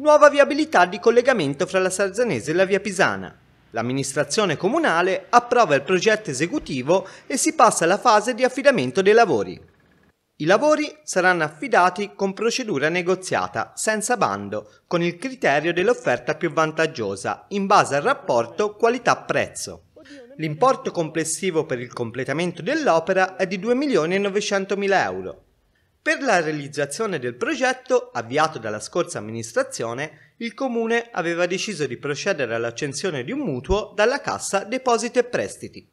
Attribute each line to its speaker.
Speaker 1: nuova viabilità di collegamento fra la Sarzanese e la Via Pisana. L'amministrazione comunale approva il progetto esecutivo e si passa alla fase di affidamento dei lavori. I lavori saranno affidati con procedura negoziata, senza bando, con il criterio dell'offerta più vantaggiosa, in base al rapporto qualità-prezzo. L'importo complessivo per il completamento dell'opera è di 2.900.000 euro. Per la realizzazione del progetto, avviato dalla scorsa amministrazione, il comune aveva deciso di procedere all'accensione di un mutuo dalla Cassa Depositi e Prestiti.